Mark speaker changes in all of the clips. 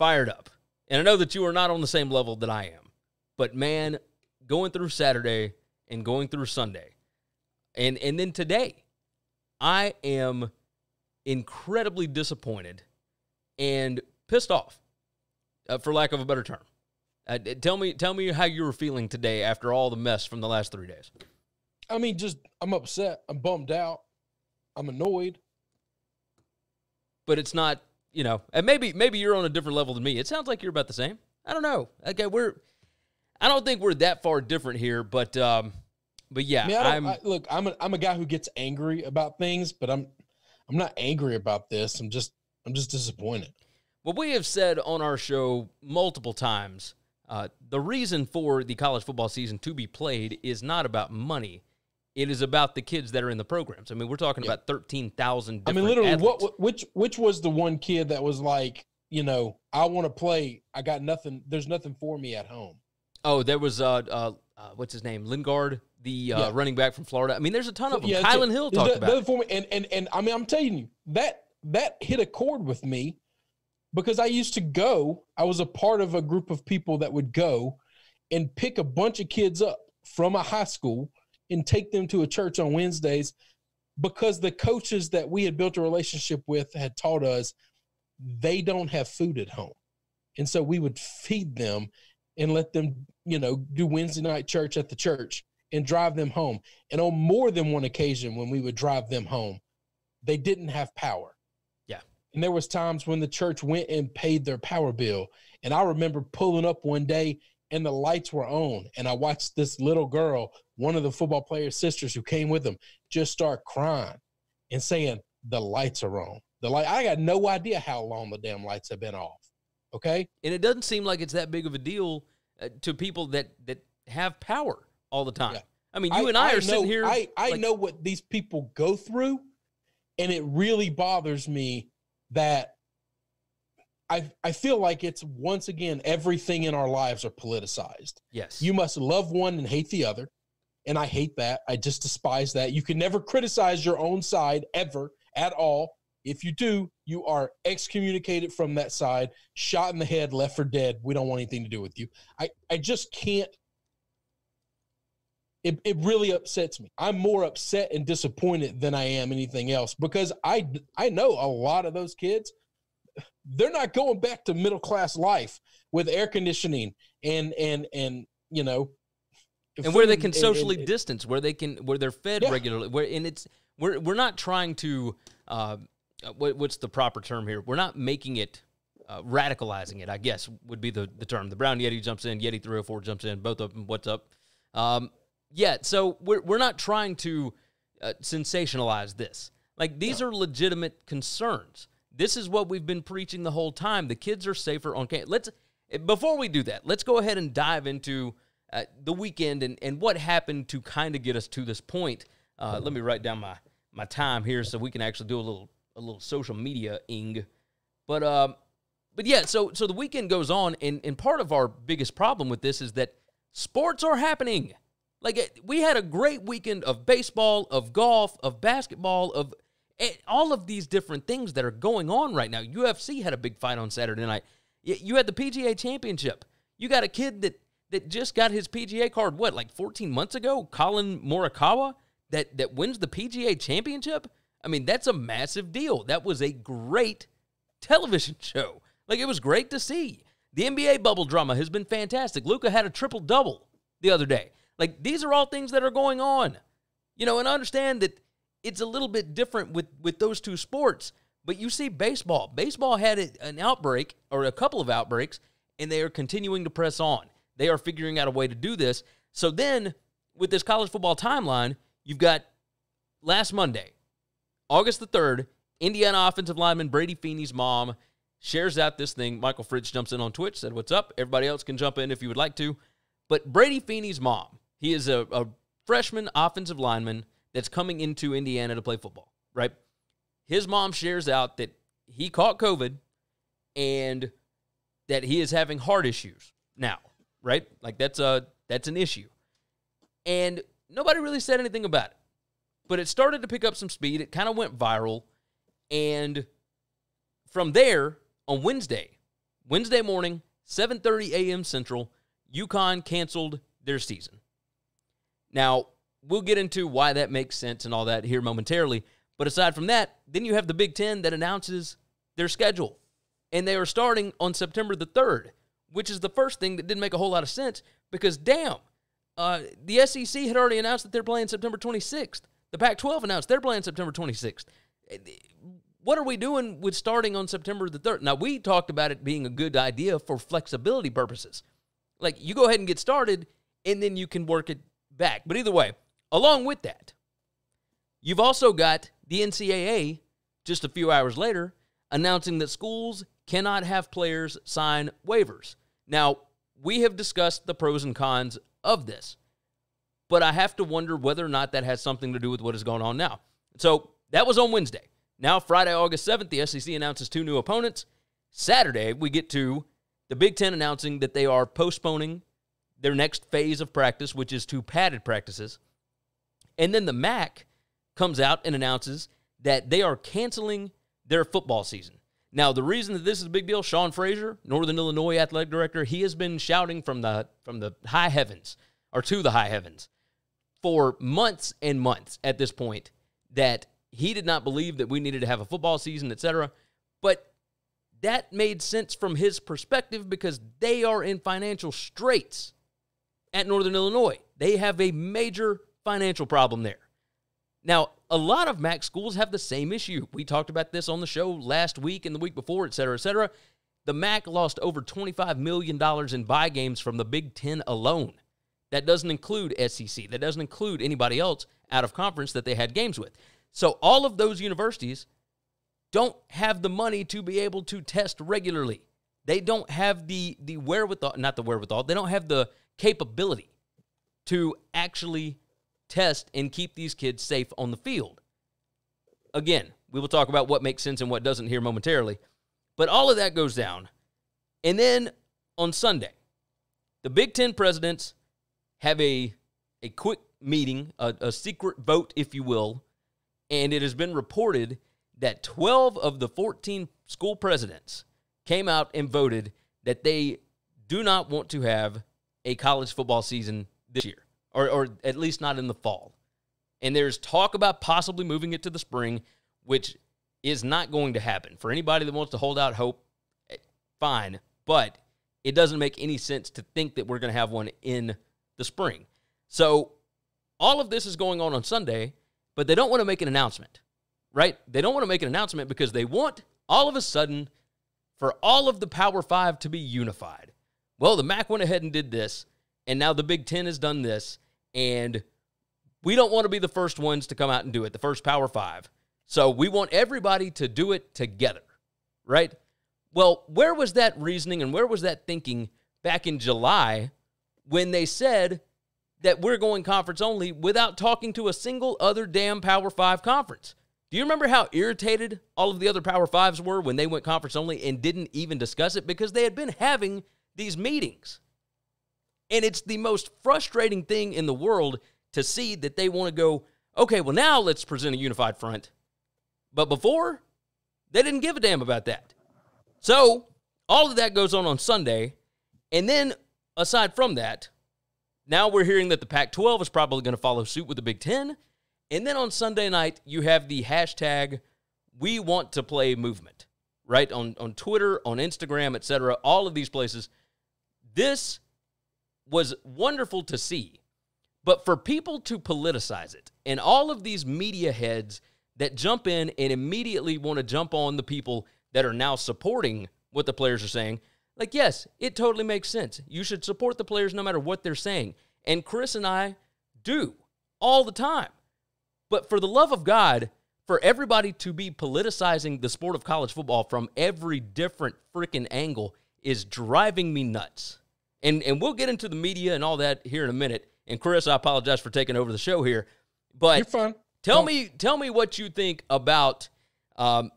Speaker 1: fired up. And I know that you are not on the same level that I am, but man, going through Saturday and going through Sunday, and and then today, I am incredibly disappointed and pissed off, uh, for lack of a better term. Uh, tell me, tell me how you were feeling today after all the mess from the last three days.
Speaker 2: I mean, just I'm upset. I'm bummed out. I'm annoyed. But it's not you know, and maybe maybe you're on a
Speaker 1: different level than me. It sounds like you're about the same. I don't know. Okay, we're I don't think we're that far different
Speaker 2: here, but um but yeah, I mean, I am look, I'm a, I'm a guy who gets angry about things, but I'm I'm not angry about this. I'm just I'm just disappointed. What we have
Speaker 1: said on our show multiple times, uh, the reason for the college football season to be played is not about money. It is about the kids that are in the programs. I mean, we're talking yeah. about thirteen thousand. I mean, literally, athletes.
Speaker 2: what which which was the one kid that was like, you know, I want to play. I got nothing. There's nothing for me at home.
Speaker 1: Oh, there was uh, uh, uh, what's his name, Lingard, the uh, yeah. running back from Florida. I mean, there's a ton of them. Yeah, Kylan Hill talked about it.
Speaker 2: For me, and and and I mean, I'm telling you that that hit a chord with me because I used to go. I was a part of a group of people that would go and pick a bunch of kids up from a high school and take them to a church on Wednesdays because the coaches that we had built a relationship with had taught us they don't have food at home. And so we would feed them and let them, you know, do Wednesday night church at the church and drive them home. And on more than one occasion when we would drive them home, they didn't have power. Yeah. And there was times when the church went and paid their power bill. And I remember pulling up one day and the lights were on and I watched this little girl one of the football players' sisters who came with him just start crying and saying, The lights are on. The light I got no idea how long the damn lights have been off. Okay. And it doesn't seem like it's that big of a deal uh, to people that that have
Speaker 1: power all the time. Yeah. I mean, you I, and I, I are know, sitting here. I, I like, know
Speaker 2: what these people go through, and it really bothers me that I I feel like it's once again everything in our lives are politicized. Yes. You must love one and hate the other. And I hate that. I just despise that. You can never criticize your own side ever at all. If you do, you are excommunicated from that side, shot in the head, left for dead. We don't want anything to do with you. I, I just can't. It, it really upsets me. I'm more upset and disappointed than I am anything else because I, I know a lot of those kids, they're not going back to middle class life with air conditioning and, and, and, you know, and where they can socially and, and,
Speaker 1: distance, where they can where they're fed
Speaker 2: yeah. regularly, where and it's we're we're not
Speaker 1: trying to uh, uh, what, what's the proper term here? We're not making it uh, radicalizing it. I guess would be the the term. The brown yeti jumps in, Yeti three hundred oh four jumps in, both of them. What's up? Um, yeah, so we're we're not trying to uh, sensationalize this. Like these no. are legitimate concerns. This is what we've been preaching the whole time. The kids are safer on campus. Let's before we do that, let's go ahead and dive into uh, the weekend and, and what happened to kind of get us to this point. Uh, let me write down my, my time here so we can actually do a little a little social media ing. But um, but yeah, so so the weekend goes on, and and part of our biggest problem with this is that sports are happening. Like eh, we had a great weekend of baseball, of golf, of basketball, of eh, all of these different things that are going on right now. UFC had a big fight on Saturday night. You had the PGA Championship. You got a kid that that just got his PGA card, what, like 14 months ago? Colin Morikawa, that, that wins the PGA championship? I mean, that's a massive deal. That was a great television show. Like, it was great to see. The NBA bubble drama has been fantastic. Luca had a triple double the other day. Like, these are all things that are going on. You know, and I understand that it's a little bit different with, with those two sports, but you see baseball. Baseball had an outbreak or a couple of outbreaks, and they are continuing to press on. They are figuring out a way to do this. So then, with this college football timeline, you've got last Monday, August the 3rd, Indiana offensive lineman Brady Feeney's mom shares out this thing. Michael Fritz jumps in on Twitch, said, What's up? Everybody else can jump in if you would like to. But Brady Feeney's mom, he is a, a freshman offensive lineman that's coming into Indiana to play football, right? His mom shares out that he caught COVID and that he is having heart issues now right? Like that's a that's an issue. And nobody really said anything about it. But it started to pick up some speed. It kind of went viral. And from there, on Wednesday, Wednesday morning, 7:30 a.m. Central, UConn canceled their season. Now, we'll get into why that makes sense and all that here momentarily. But aside from that, then you have the Big Ten that announces their schedule. And they are starting on September the 3rd which is the first thing that didn't make a whole lot of sense because, damn, uh, the SEC had already announced that they're playing September 26th. The Pac 12 announced they're playing September 26th. Eh, eh, what are we doing with starting on September the 3rd? Now, we talked about it being a good idea for flexibility purposes. Like, you go ahead and get started, and then you can work it back. But either way, along with that, you've also got the NCAA just a few hours later announcing that schools cannot have players sign waivers. Now, we have discussed the pros and cons of this, but I have to wonder whether or not that has something to do with what is going on now. So that was on Wednesday. Now, Friday, August 7th, the SEC announces two new opponents. Saturday, we get to the Big Ten announcing that they are postponing their next phase of practice, which is two padded practices. And then the MAC comes out and announces that they are canceling their football season. Now, the reason that this is a big deal, Sean Frazier, Northern Illinois athletic director, he has been shouting from the from the high heavens or to the high heavens for months and months at this point that he did not believe that we needed to have a football season, etc. But that made sense from his perspective because they are in financial straits at Northern Illinois. They have a major financial problem there. Now, a lot of MAC schools have the same issue. We talked about this on the show last week and the week before, et cetera, et cetera. The MAC lost over $25 million in buy games from the Big Ten alone. That doesn't include SEC. That doesn't include anybody else out of conference that they had games with. So all of those universities don't have the money to be able to test regularly. They don't have the the wherewithal, not the wherewithal. They don't have the capability to actually test and keep these kids safe on the field. Again, we will talk about what makes sense and what doesn't here momentarily, but all of that goes down. And then on Sunday, the Big Ten presidents have a, a quick meeting, a, a secret vote, if you will, and it has been reported that 12 of the 14 school presidents came out and voted that they do not want to have a college football season this year or, or at least not in the fall. And there's talk about possibly moving it to the spring, which is not going to happen. For anybody that wants to hold out hope, eh, fine. But it doesn't make any sense to think that we're going to have one in the spring. So all of this is going on on Sunday, but they don't want to make an announcement, right? They don't want to make an announcement because they want all of a sudden for all of the Power Five to be unified. Well, the MAC went ahead and did this. And now the Big Ten has done this, and we don't want to be the first ones to come out and do it, the first Power Five. So we want everybody to do it together, right? Well, where was that reasoning and where was that thinking back in July when they said that we're going conference only without talking to a single other damn Power Five conference? Do you remember how irritated all of the other Power Fives were when they went conference only and didn't even discuss it? Because they had been having these meetings. And it's the most frustrating thing in the world to see that they want to go, okay, well, now let's present a unified front. But before, they didn't give a damn about that. So all of that goes on on Sunday. And then aside from that, now we're hearing that the Pac 12 is probably going to follow suit with the Big Ten. And then on Sunday night, you have the hashtag we want to play movement, right? On, on Twitter, on Instagram, etc. all of these places. This was wonderful to see. But for people to politicize it and all of these media heads that jump in and immediately want to jump on the people that are now supporting what the players are saying, like, yes, it totally makes sense. You should support the players no matter what they're saying. And Chris and I do all the time. But for the love of God, for everybody to be politicizing the sport of college football from every different freaking angle is driving me nuts and and we'll get into the media and all that here in a minute. And Chris, I apologize for taking over the show here, but you're fine. Tell me, tell me what you think about um,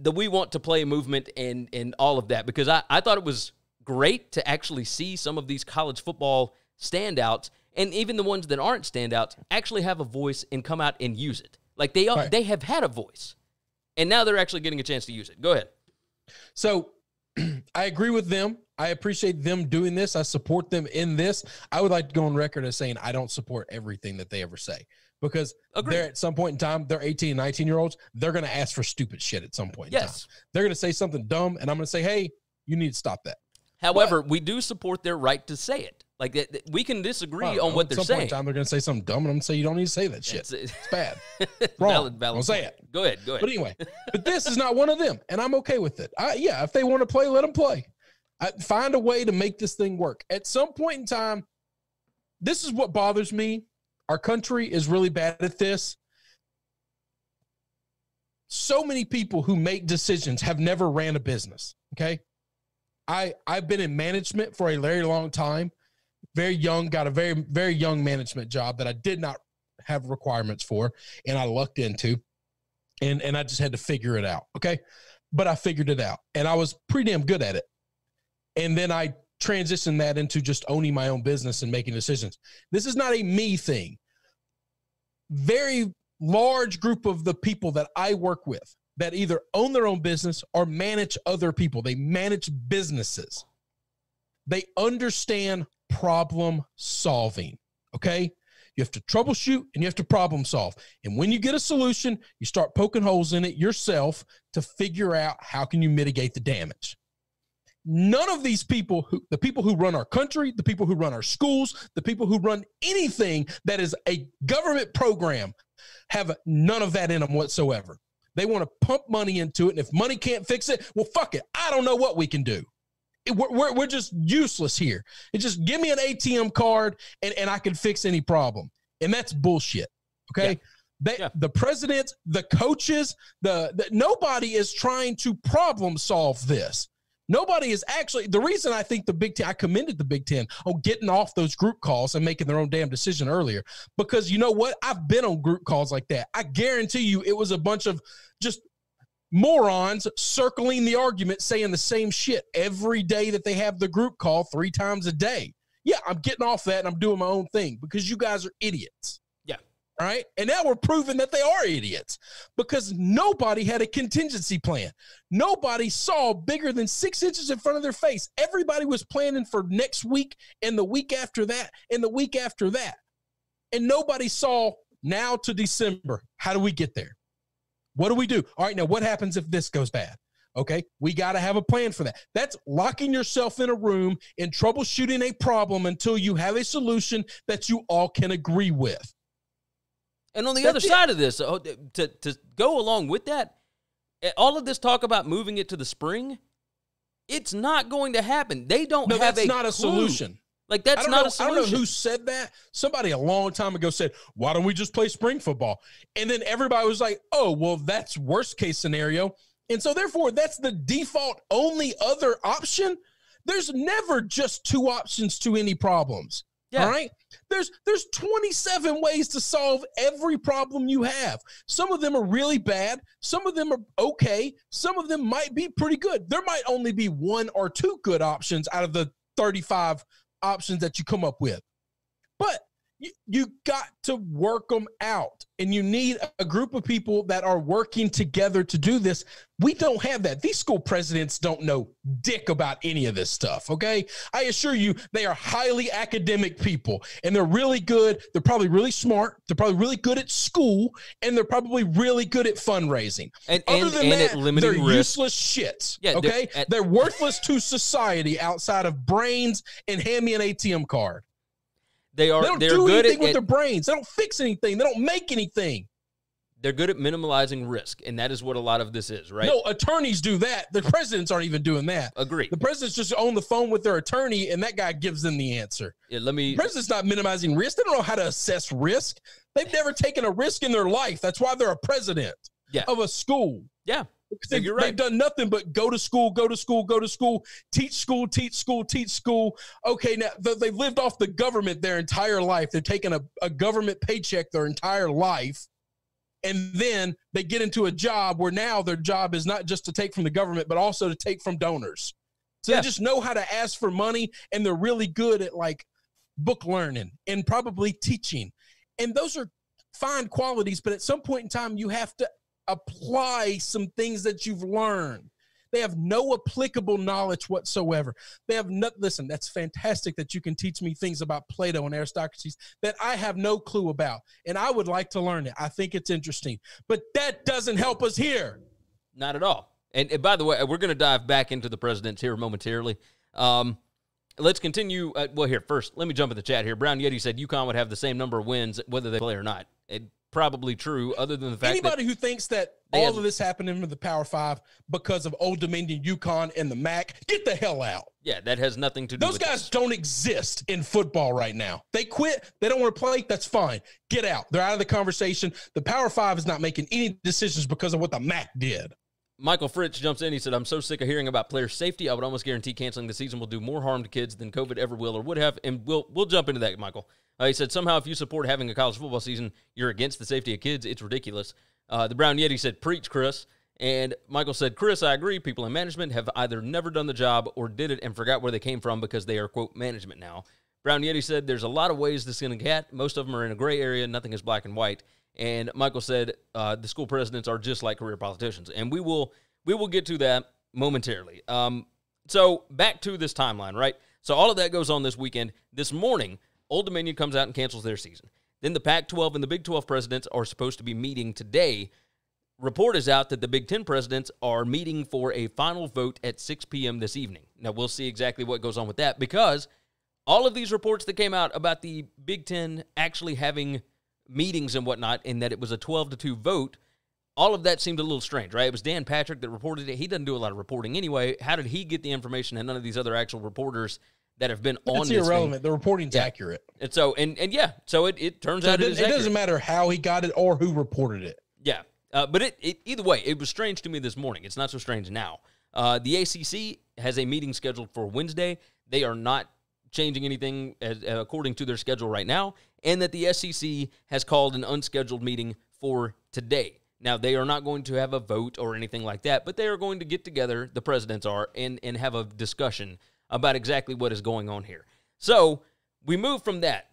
Speaker 1: the "We Want to Play" movement and and all of that because I I thought it was great to actually see some of these college football standouts and even the ones that aren't standouts actually have a voice and come out and use it. Like they right. they have had a voice, and now they're actually getting a chance to use it. Go ahead.
Speaker 2: So, I agree with them. I appreciate them doing this. I support them in this. I would like to go on record as saying I don't support everything that they ever say because Agreed. they're at some point in time, they're 18, 19 year olds. They're going to ask for stupid shit at some point. Yes. They're going to say something dumb, and I'm going to say, hey, you need to stop that.
Speaker 1: However, but, we do support their right to say it. Like we can disagree on what they're saying.
Speaker 2: time, they're going to say something dumb, and I'm going to say you don't need to say that shit. It's, it's bad.
Speaker 1: Wrong. Valid, valid don't say it. Go ahead. Go ahead. But anyway,
Speaker 2: but this is not one of them, and I'm okay with it. I, yeah, if they want to play, let them play. I, find a way to make this thing work. At some point in time, this is what bothers me. Our country is really bad at this. So many people who make decisions have never ran a business. Okay. I, I've been in management for a very long time, very young, got a very, very young management job that I did not have requirements for and I lucked into and and I just had to figure it out. Okay. But I figured it out and I was pretty damn good at it. And then I transition that into just owning my own business and making decisions. This is not a me thing. Very large group of the people that I work with that either own their own business or manage other people, they manage businesses. They understand problem solving. Okay. You have to troubleshoot and you have to problem solve. And when you get a solution, you start poking holes in it yourself to figure out how can you mitigate the damage. None of these people, who, the people who run our country, the people who run our schools, the people who run anything that is a government program, have none of that in them whatsoever. They want to pump money into it. And if money can't fix it, well, fuck it. I don't know what we can do. It, we're, we're, we're, just useless here. It just give me an ATM card and, and I can fix any problem. And that's bullshit. Okay. Yeah. They, yeah. The presidents, the coaches, the, the nobody is trying to problem solve this. Nobody is actually the reason I think the Big Ten, I commended the Big Ten on getting off those group calls and making their own damn decision earlier. Because you know what? I've been on group calls like that. I guarantee you it was a bunch of just morons circling the argument saying the same shit every day that they have the group call three times a day. Yeah, I'm getting off that and I'm doing my own thing because you guys are idiots. All right. And now we're proving that they are idiots because nobody had a contingency plan. Nobody saw bigger than six inches in front of their face. Everybody was planning for next week and the week after that and the week after that. And nobody saw now to December. How do we get there? What do we do? All right. Now, what happens if this goes bad? Okay. We got to have a plan for that. That's locking yourself in a room and troubleshooting a problem until you have a solution that you all can agree with. And on the That's other it. side of this, oh,
Speaker 1: to, to go along with that, eh, all of this talk about moving it to the spring, it's not going to happen.
Speaker 2: They don't no, have that's a not a clue. solution. Like that's not know, a solution. I don't know who said that. Somebody a long time ago said, "Why don't we just play spring football?" And then everybody was like, "Oh, well, that's worst case scenario." And so therefore, that's the default only other option. There's never just two options to any problems. Yeah. All right? There's there's 27 ways to solve every problem you have. Some of them are really bad, some of them are okay, some of them might be pretty good. There might only be one or two good options out of the 35 options that you come up with. But you, got to work them out and you need a group of people that are working together to do this we don't have that these school presidents don't know dick about any of this stuff okay i assure you they are highly academic people and they're really good they're probably really smart they're probably really good at school and they're probably really good at fundraising and, other and, than and that they're risk. useless shits yeah, okay they're, at- they're worthless to society outside of brains and hand me an atm card
Speaker 1: they are. They don't do anything at, with their
Speaker 2: brains. They don't fix anything. They don't make anything.
Speaker 1: They're good at minimalizing risk, and that is what a lot of this is, right? No,
Speaker 2: attorneys do that. The presidents aren't even doing that. Agree. The presidents just on the phone with their attorney, and that guy gives them the answer.
Speaker 1: Yeah, let me. The president's
Speaker 2: not minimizing risk. They don't know how to assess risk. They've never taken a risk in their life. That's why they're a president. Yeah. Of a school. Yeah. They, have right. done nothing but go to school, go to school, go to school, teach school, teach school, teach school. Okay, now they've lived off the government their entire life. They've taken a, a government paycheck their entire life. And then they get into a job where now their job is not just to take from the government, but also to take from donors. So they just know how to ask for money and they're really good at like book learning and probably teaching. And those are fine qualities, but at some point in time, you have to apply some things that you've learned. They have no applicable knowledge whatsoever. They have not, listen, that's fantastic that you can teach me things about Plato and aristocracies that I have no clue about. And I would like to learn it. I think it's interesting. But that doesn't help us here.
Speaker 1: Not at all. And, and by the way, uh, we're going to dive back into the presidents here momentarily. Um, let's continue. Uh, well, here, first, let me jump in the chat here. Brown Yeti said UConn would have the same number of wins whether they play or not. It, probably true, other than the fact anybody who
Speaker 2: thinks that all of this happened in the Power Five because of Old Dominion, Yukon, and the MAC, get the hell out. Yeah, that has nothing to do. Those guys this. don't exist in football right now. They quit. They don't want to play. That's fine. Get out. They're out of the conversation. The Power Five is not making any decisions because of what the MAC did.
Speaker 1: Michael Fritz jumps in. He said, I'm so sick of hearing about player safety. I would almost guarantee canceling the season will do more harm to kids than COVID ever will or would have. And we'll, we'll jump into that, Michael. Uh, he said, somehow if you support having a college football season, you're against the safety of kids. It's ridiculous. Uh, the Brown Yeti said, preach, Chris. And Michael said, Chris, I agree. People in management have either never done the job or did it and forgot where they came from because they are, quote, management now. Brown Yeti said, there's a lot of ways this is going to get. Most of them are in a gray area. Nothing is black and white. And Michael said uh, the school presidents are just like career politicians, and we will we will get to that momentarily. Um, so back to this timeline, right? So all of that goes on this weekend. This morning, Old Dominion comes out and cancels their season. Then the Pac-12 and the Big 12 presidents are supposed to be meeting today. Report is out that the Big 10 presidents are meeting for a final vote at 6 p.m. this evening. Now we'll see exactly what goes on with that because all of these reports that came out about the Big 10 actually having meetings and whatnot, and that it was a 12 to 2 vote, all of that seemed a little strange, right? It was Dan Patrick that reported it. He doesn't do a lot of reporting anyway. How did he get the information and none of these other actual reporters that have been but on it's irrelevant. The
Speaker 2: reporting's yeah. accurate.
Speaker 1: And so, and, and yeah, so it, it turns so out it, doesn't, it doesn't
Speaker 2: matter how he got it or who reported it.
Speaker 1: Yeah. Uh, but it, it, either way, it was strange to me this morning. It's not so strange now. Uh, the ACC has a meeting scheduled for Wednesday. They are not changing anything as, uh, according to their schedule right now and that the SEC has called an unscheduled meeting for today. Now, they are not going to have a vote or anything like that, but they are going to get together, the presidents are, and, and have a discussion about exactly what is going on here. So we move from that